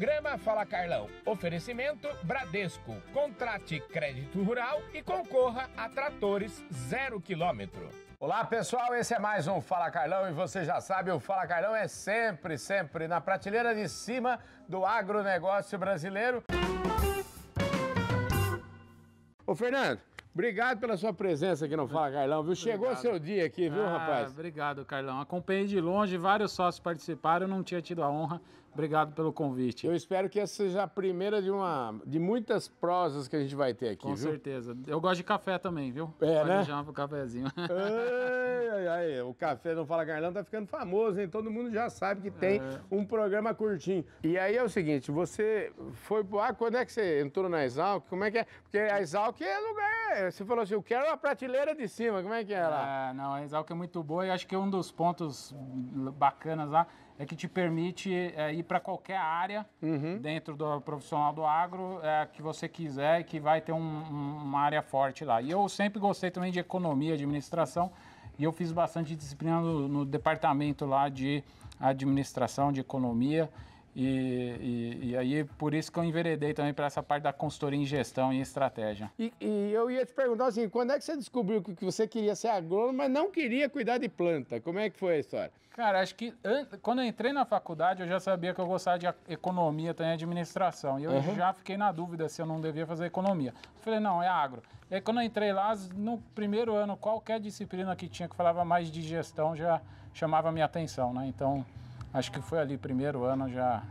programa Fala Carlão. Oferecimento Bradesco. Contrate crédito rural e concorra a tratores zero quilômetro. Olá pessoal, esse é mais um Fala Carlão e você já sabe, o Fala Carlão é sempre, sempre na prateleira de cima do agronegócio brasileiro. Ô Fernando, Obrigado pela sua presença aqui no Fala Carlão, viu? Chegou obrigado. seu dia aqui, viu, ah, rapaz? Obrigado, Carlão. Acompanhei de longe, vários sócios participaram, não tinha tido a honra. Obrigado pelo convite. Eu espero que essa seja a primeira de uma de muitas prosas que a gente vai ter aqui, Com viu? certeza. Eu gosto de café também, viu? É, Pode né? pro cafezinho. Ai, ai, ai, o café não Fala Carlão tá ficando famoso, hein? Todo mundo já sabe que tem é. um programa curtinho. E aí é o seguinte, você foi pro ar, ah, quando é que você entrou na Exalc? Como é que é? Porque a Exalc é lugar é, você falou assim, eu quero a prateleira de cima, como é que é lá? É, não, a Exalc é muito boa e acho que um dos pontos bacanas lá é que te permite é, ir para qualquer área uhum. dentro do profissional do agro é, que você quiser e que vai ter um, um, uma área forte lá. E eu sempre gostei também de economia, administração, e eu fiz bastante disciplina no, no departamento lá de administração, de economia. E, e, e, aí, por isso que eu enveredei também para essa parte da consultoria em gestão e estratégia. E, e, eu ia te perguntar assim: quando é que você descobriu que você queria ser agrônomo, mas não queria cuidar de planta? Como é que foi a história? Cara, acho que quando eu entrei na faculdade, eu já sabia que eu gostava de economia, também administração. E eu uhum. já fiquei na dúvida se eu não devia fazer economia. falei, não, é agro. E aí, quando eu entrei lá, no primeiro ano, qualquer disciplina que tinha que falava mais de gestão já chamava minha atenção, né? Então acho que foi ali primeiro ano já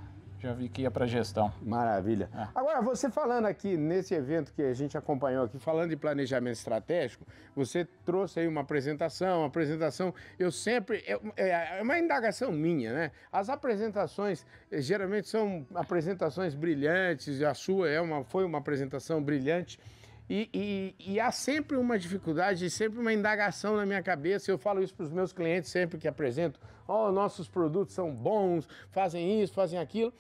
já vi que ia para gestão. Maravilha. É. Agora, você falando aqui nesse evento que a gente acompanhou aqui, falando de planejamento estratégico, você trouxe aí uma apresentação, uma apresentação, eu sempre, é, é, uma indagação minha, né? As apresentações eh, geralmente são apresentações brilhantes, a sua é uma, foi uma apresentação brilhante, e, e, e, há sempre uma dificuldade, sempre uma indagação na minha cabeça. Eu falo isso para os meus clientes sempre que apresento: oh, nossos produtos são bons, fazem isso, fazem aquilo.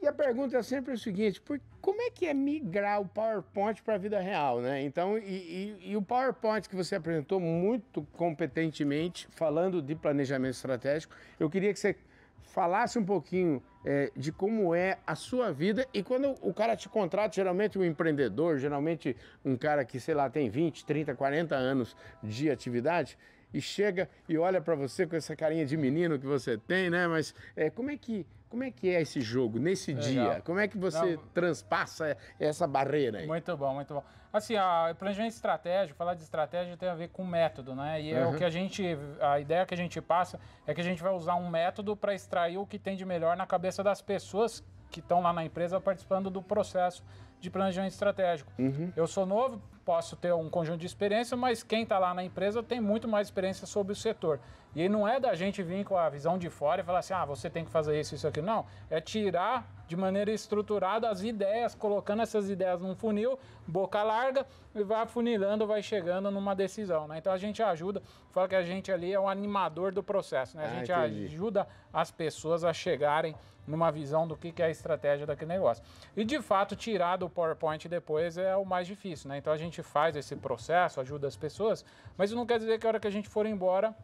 E a pergunta é sempre o seguinte: por, como é que é migrar o PowerPoint para a vida real, né? Então, e, e o PowerPoint que você apresentou muito competentemente, falando de planejamento estratégico, eu queria que você falasse um pouquinho é, de como é a sua vida e quando o cara te contrata, geralmente um empreendedor, geralmente um cara que, sei lá, tem 20, 30, 40 anos de atividade e chega e olha para você com essa carinha de menino que você tem, né? Mas é, como é que como é que é esse jogo nesse Legal. dia? Como é que você Não, transpassa essa barreira aí? Muito bom, muito bom. Assim, a planejamento é estratégico, falar de estratégia tem a ver com método, né? E uhum. é o uhum. que a gente, a ideia que a gente passa é que a gente vai usar um método para extrair o que tem de melhor na cabeça das pessoas que estão lá na empresa participando do processo de planejamento estratégico. Uhum. Eu sou novo, posso ter um conjunto de experiência, mas quem está lá na empresa tem muito mais experiência sobre o setor. E não é da gente vir com a visão de fora e falar assim, ah, você tem que fazer isso, isso aqui. Não, é tirar de maneira estruturada as ideias, colocando essas ideias num funil, boca larga, e vai funilando, vai chegando numa decisão. Né? Então a gente ajuda, fala que a gente ali é o animador do processo, né? a ah, gente entendi. ajuda as pessoas a chegarem numa visão do que é a estratégia daquele negócio. E de fato, tirar do o PowerPoint depois é o mais difícil, né? Então a gente faz esse processo, ajuda as pessoas, mas isso não quer dizer que a hora que a gente for embora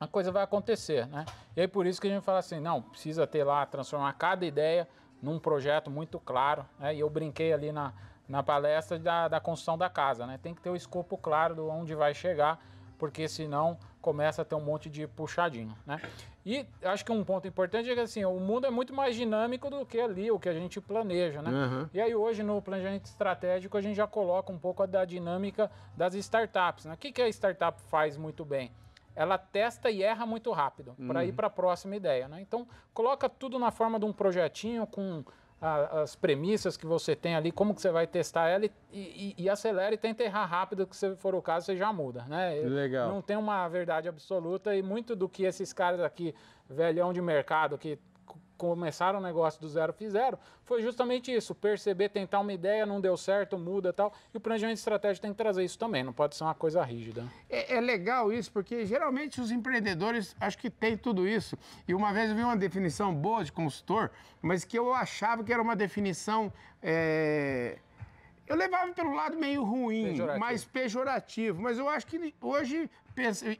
a coisa vai acontecer, né? E aí por isso que a gente fala assim, não, precisa ter lá, transformar cada ideia num projeto muito claro, né? E eu brinquei ali na, na palestra da, da construção da casa, né? Tem que ter o escopo claro de onde vai chegar, porque senão começa a ter um monte de puxadinho, né? E acho que um ponto importante é que assim, o mundo é muito mais dinâmico do que ali, o que a gente planeja, né? Uhum. E aí hoje no planejamento estratégico a gente já coloca um pouco da dinâmica das startups, né? O que, que a startup faz muito bem? Ela testa e erra muito rápido uhum. para ir para a próxima ideia, né? Então coloca tudo na forma de um projetinho com a, as premissas que você tem ali, como que você vai testar ela e, e, e acelera e tenta errar rápido, que se for o caso, você já muda, né? Legal. Não tem uma verdade absoluta e muito do que esses caras aqui, velhão de mercado, que começaram o negócio do zero fizeram, foi justamente isso, perceber, tentar uma ideia, não deu certo, muda tal, e o planejamento estratégico tem que trazer isso também, não pode ser uma coisa rígida. É, é legal isso, porque geralmente os empreendedores acho que tem tudo isso, e uma vez eu vi uma definição boa de consultor, mas que eu achava que era uma definição... É... Eu levava pelo lado meio ruim, pejorativo. mais pejorativo, mas eu acho que hoje,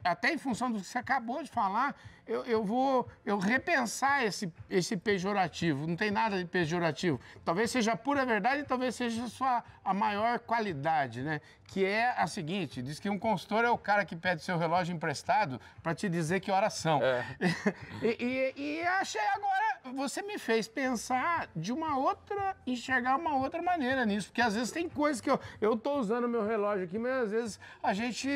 até em função do que você acabou de falar, eu, eu vou eu repensar esse, esse pejorativo. Não tem nada de pejorativo. Talvez seja a pura verdade, talvez seja sua a maior qualidade, né? Que é a seguinte: diz que um consultor é o cara que pede seu relógio emprestado para te dizer que horas são. É. e, e, e achei agora, você me fez pensar de uma outra, enxergar uma outra maneira nisso, porque às vezes tem coisas que eu, eu tô usando meu relógio aqui, mas às vezes a gente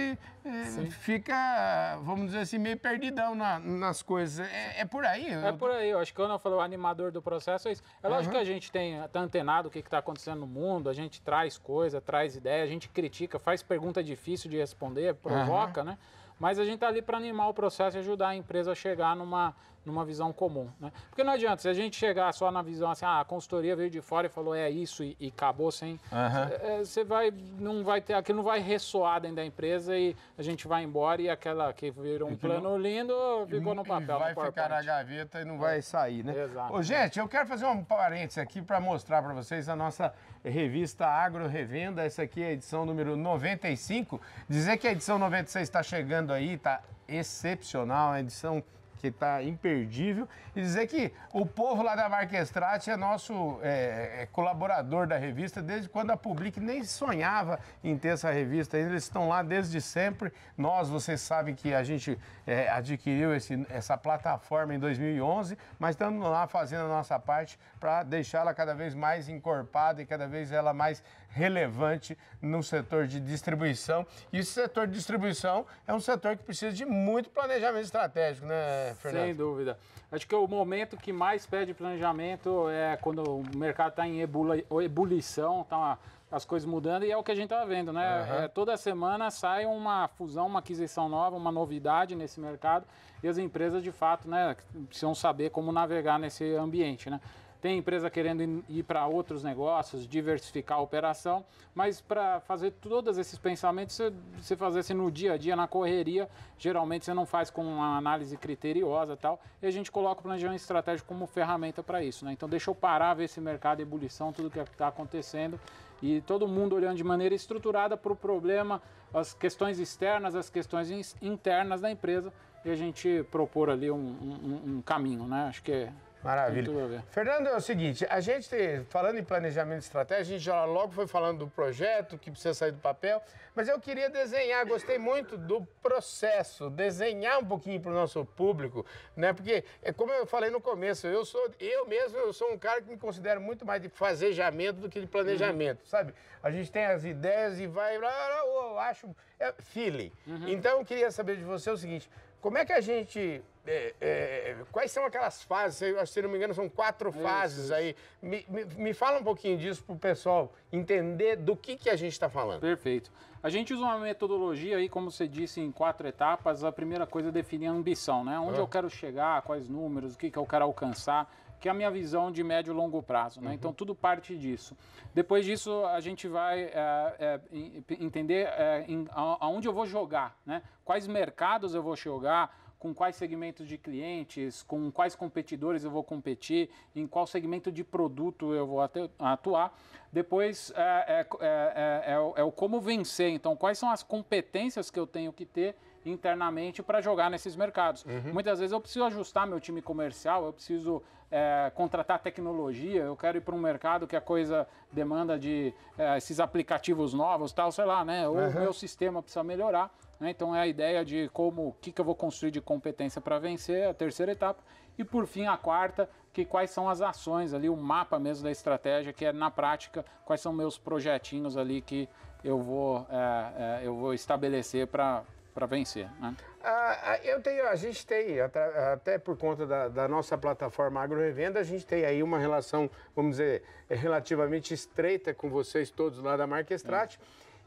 eh, fica, vamos dizer assim, meio perdidão na, nas coisas. É, é por aí. É eu... por aí. Eu acho que quando eu falo animador do processo é isso. É uhum. lógico que a gente tem, tá antenado o que está acontecendo no mundo, a gente traz coisa, traz ideia, a gente critica, faz pergunta difícil de responder, provoca, uhum. né? Mas a gente está ali para animar o processo e ajudar a empresa a chegar numa, numa visão comum. Né? Porque não adianta, se a gente chegar só na visão assim, ah, a consultoria veio de fora e falou é isso e, e acabou sem. Uhum. Você é, vai, não vai ter, aquilo não vai ressoar dentro da empresa e a gente vai embora e aquela que virou um plano lindo ficou no papel. E vai no ficar na gaveta e não vai é. sair, né? Exato. Ô, gente, eu quero fazer um parênteses aqui para mostrar para vocês a nossa revista Agro Revenda. Essa aqui é a edição número 95. Dizer que a edição 96 está chegando aí, tá excepcional, a edição que está imperdível, e dizer que o povo lá da Marquestrate é nosso é, é colaborador da revista desde quando a Public nem sonhava em ter essa revista. Eles estão lá desde sempre. Nós, vocês sabem que a gente é, adquiriu esse, essa plataforma em 2011, mas estamos lá fazendo a nossa parte para deixá-la cada vez mais encorpada e cada vez ela mais relevante no setor de distribuição. E esse setor de distribuição é um setor que precisa de muito planejamento estratégico, né, Fernando? É, Sem dúvida. Acho que o momento que mais pede planejamento é quando o mercado está em ebuli ebulição, tá uma, as coisas mudando e é o que a gente está vendo, né? Uhum. É, toda semana sai uma fusão, uma aquisição nova, uma novidade nesse mercado e as empresas de fato, né, precisam saber como navegar nesse ambiente, né? Tem empresa querendo ir para outros negócios, diversificar a operação, mas para fazer todos esses pensamentos, se você assim no dia a dia, na correria, geralmente você não faz com uma análise criteriosa e tal, e a gente coloca o planejamento estratégico como ferramenta para isso. Né? Então deixa eu parar, ver esse mercado, ebulição, tudo que está acontecendo e todo mundo olhando de maneira estruturada para o problema, as questões externas, as questões internas da empresa e a gente propor ali um, um, um caminho, né? Acho que é Maravilha. Fernando, é o seguinte, a gente, falando em planejamento estratégico, a gente já logo foi falando do projeto, que precisa sair do papel, mas eu queria desenhar, gostei muito do processo, desenhar um pouquinho para o nosso público, né? Porque, é como eu falei no começo, eu sou, eu mesmo, eu sou um cara que me considero muito mais de fazejamento do que de planejamento, uhum. sabe? A gente tem as ideias e vai, eu acho é feeling. Uhum. Então, eu queria saber de você o seguinte: como é que a gente. É, é, quais são aquelas fases? Eu, se não me engano, são quatro isso, fases isso. aí. Me, me, me, fala um pouquinho disso para o pessoal entender do que, que a gente está falando. Perfeito. A gente usa uma metodologia aí, como você disse, em quatro etapas. A primeira coisa é definir a ambição, né? Onde ah. eu quero chegar, quais números, o que, que eu quero alcançar que é a minha visão de médio e longo prazo. Né? Uhum. Então, tudo parte disso. Depois disso, a gente vai é, é, entender é, em, aonde eu vou jogar, né? quais mercados eu vou jogar, com quais segmentos de clientes, com quais competidores eu vou competir, em qual segmento de produto eu vou atuar. Depois é, é, é, é, é o, é o como vencer, então, quais são as competências que eu tenho que ter internamente para jogar nesses mercados. Uhum. Muitas vezes eu preciso ajustar meu time comercial, eu preciso é, contratar tecnologia, eu quero ir para um mercado que a coisa demanda de é, esses aplicativos novos, tal, sei lá, né? Ou uhum. meu sistema precisa melhorar. Né? Então é a ideia de como, o que, que eu vou construir de competência para vencer, a terceira etapa. E por fim, a quarta, que quais são as ações ali, o mapa mesmo da estratégia, que é na prática, quais são meus projetinhos ali que eu vou, é, é, eu vou estabelecer para para vencer? Né? Ah, ah, eu tenho, a gente tem, até por conta da, da nossa plataforma AgroRevenda, a gente tem aí uma relação, vamos dizer, é relativamente estreita com vocês todos lá da Marca Estrat.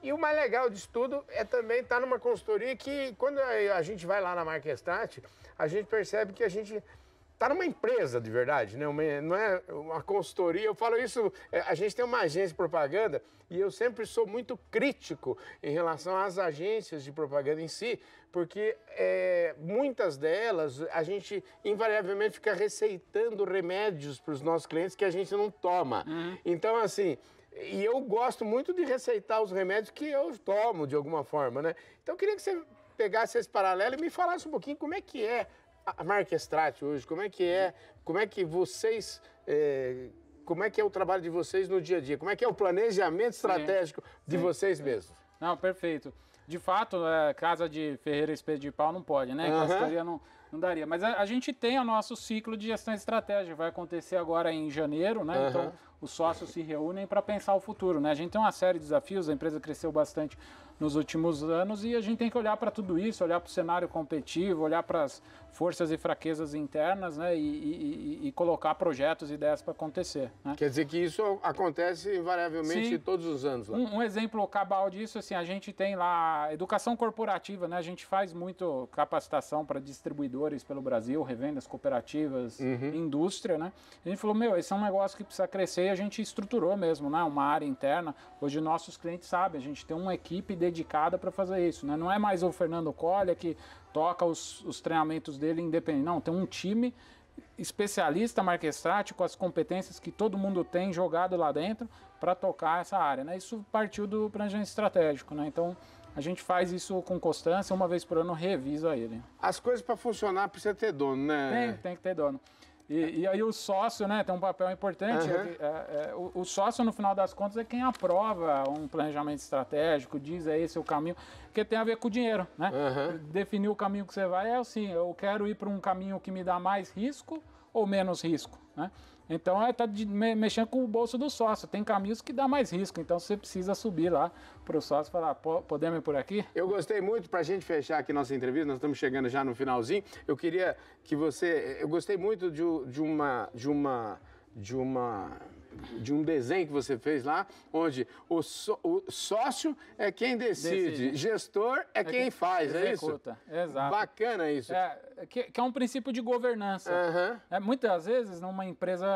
E o mais legal disso tudo é também estar tá numa consultoria que, quando a gente vai lá na Marca Estrat, a gente percebe que a gente está numa empresa de verdade, né? Uma, não é uma consultoria. Eu falo isso, é, a gente tem uma agência de propaganda e eu sempre sou muito crítico em relação às agências de propaganda em si, porque é, muitas delas a gente invariavelmente fica receitando remédios para os nossos clientes que a gente não toma. Uhum. Então, assim. E eu gosto muito de receitar os remédios que eu tomo de alguma forma, né? Então eu queria que você pegasse esse paralelo e me falasse um pouquinho como é que é a marca Estrat hoje, como é que é, como é que vocês, é, como é que é o trabalho de vocês no dia a dia, como é que é o planejamento estratégico Sim. de Sim. vocês é. mesmos? Não, perfeito. De fato, a é, casa de Ferreira Espelho de Pau não pode, né? Uhum. Consultoria não, não daria. Mas a, a, gente tem o nosso ciclo de gestão estratégica, vai acontecer agora em janeiro, né? Uhum. Então, os sócios se reúnem para pensar o futuro. Né? A gente tem uma série de desafios, a empresa cresceu bastante nos últimos anos e a gente tem que olhar para tudo isso, olhar para o cenário competitivo, olhar para as forças e fraquezas internas né? e, e, e colocar projetos e ideias para acontecer. Né? Quer dizer que isso acontece invariavelmente Sim. todos os anos lá? Um, um, exemplo cabal disso, assim, a gente tem lá educação corporativa, né? a gente faz muito capacitação para distribuidores pelo Brasil, revendas cooperativas, uhum. indústria. Né? A gente falou, meu, esse é um negócio que precisa crescer a gente estruturou mesmo, né? Uma área interna. Hoje nossos clientes sabem, a gente tem uma equipe dedicada para fazer isso, né? Não é mais o Fernando Colha que toca os, os treinamentos dele independente. Não, tem um time especialista marquestrate com as competências que todo mundo tem jogado lá dentro para tocar essa área, né? Isso partiu do planejamento estratégico, né? Então a gente faz isso com constância, uma vez por ano revisa ele. As coisas para funcionar precisa ter dono, né? Tem, tem que ter dono. E, e, aí o sócio né, tem um papel importante. Uhum. É, é, é, o, o, sócio, no final das contas, é quem aprova um planejamento estratégico, diz é esse o caminho, porque tem a ver com o dinheiro. Né? Uhum. Definir o caminho que você vai é assim, eu quero ir para um caminho que me dá mais risco ou menos risco. Né? Então está é, mexendo com o bolso do sócio. Tem caminhos que dá mais risco, então você precisa subir lá para o sócio e falar, podemos ir por aqui? Eu gostei muito, para a gente fechar aqui nossa entrevista, nós estamos chegando já no finalzinho, eu queria que você... Eu gostei muito de, de uma... De uma de uma de um desenho que você fez lá, onde o, so, o sócio é quem decide, decide. gestor é, é quem, quem, faz, executa. é isso? Exato. Bacana isso. É, que, que é um princípio de governança. Uhum. É, muitas vezes, numa empresa,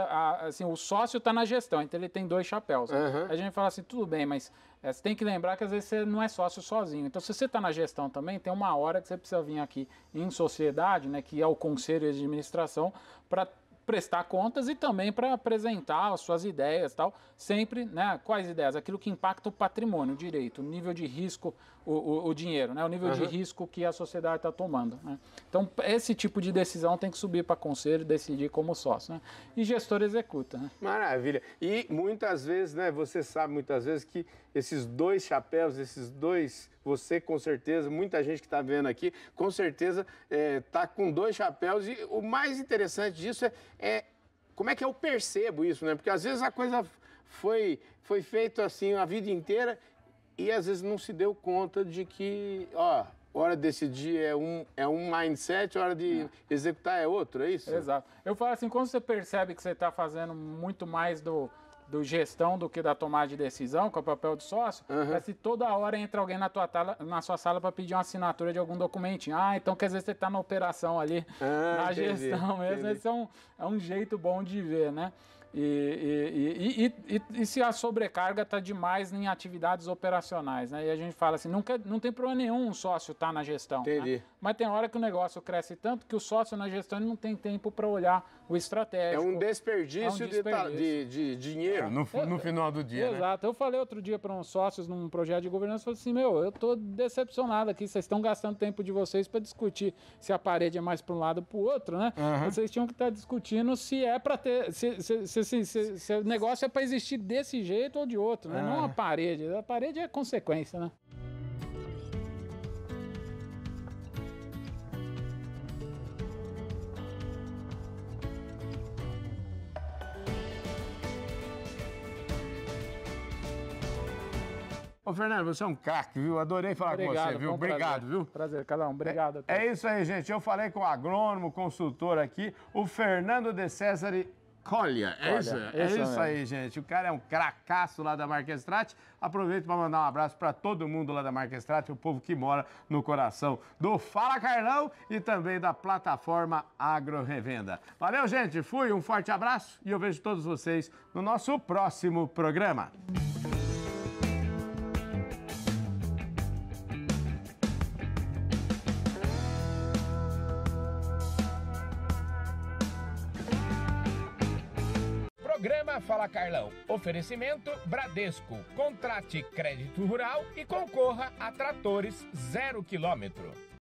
assim, o sócio está na gestão, então ele tem dois chapéus. Uhum. A gente fala assim, tudo bem, mas é, você tem que lembrar que às vezes você não é sócio sozinho. Então, se você está na gestão também, tem uma hora que você precisa vir aqui em sociedade, né, que é o conselho de administração, para prestar contas e também para apresentar as suas ideias tal. Sempre, né? Quais ideias? Aquilo que impacta o patrimônio, o direito, o nível de risco, o, o, o dinheiro, né? O nível uhum. de risco que a sociedade está tomando. Né? Então, esse tipo de decisão tem que subir para conselho e decidir como sócio, né? E gestor executa. Né? Maravilha. E muitas vezes, né? Você sabe muitas vezes que esses dois chapéus, esses dois você, com certeza, muita gente que está vendo aqui, com certeza está é, tá com dois chapéus. E o mais interessante disso é, é como é que eu é percebo isso, né? Porque às vezes a coisa foi, foi feita assim a vida inteira e às vezes não se deu conta de que, ó, hora de decidir é um, é um mindset, hora de é. executar é outro, é isso? Exato. Eu falo assim, quando você percebe que você está fazendo muito mais do do gestão do que da tomada de decisão, que é o papel do sócio, uhum. é se toda hora entra alguém na, tua tala, na sua sala para pedir uma assinatura de algum documentinho. Ah, então quer dizer você está na operação ali, ah, na entendi, gestão mesmo. Entendi. Esse é um, é um jeito bom de ver, né? E, e, e, e, se a sobrecarga está demais em atividades operacionais, né? E a gente fala assim, não, não tem problema nenhum um sócio estar tá na gestão. Né? Entendi. Né? Mas tem hora que o negócio cresce tanto que o sócio na gestão não tem tempo para olhar o estratégico. É um desperdício, é um desperdício. De, de, de, dinheiro é, no, no, final do dia. Né? Exato. Né? Eu falei outro dia para uns sócios num projeto de governança, falei assim, meu, eu estou decepcionado aqui, vocês estão gastando tempo de vocês para discutir se a parede é mais para um lado ou para o outro, né? Uhum. Vocês tinham que estar tá discutindo se é para ter... Se, se, se assim, se, se o negócio é para existir desse jeito ou de outro, né? Ah. Não é. a parede. A parede é consequência, né? Ô, Fernando, você é um craque, viu? Adorei falar obrigado, com você, viu? Obrigado, prazer. viu? Prazer, cada um. Obrigado. É, é, isso aí, gente. Eu falei com o agrônomo, consultor aqui, o Fernando De César Colha. É, isso, é, é isso aí, gente. O cara é um cracaço lá da Marca Aproveito para mandar um abraço para todo mundo lá da Marca o povo que mora no coração do Fala Carlão e também da plataforma Agro Revenda. Valeu, gente. Fui, um forte abraço e eu vejo todos vocês no nosso próximo programa. Fala Carlão. Oferecimento Bradesco. Contrate crédito rural e concorra a tratores zero quilômetro.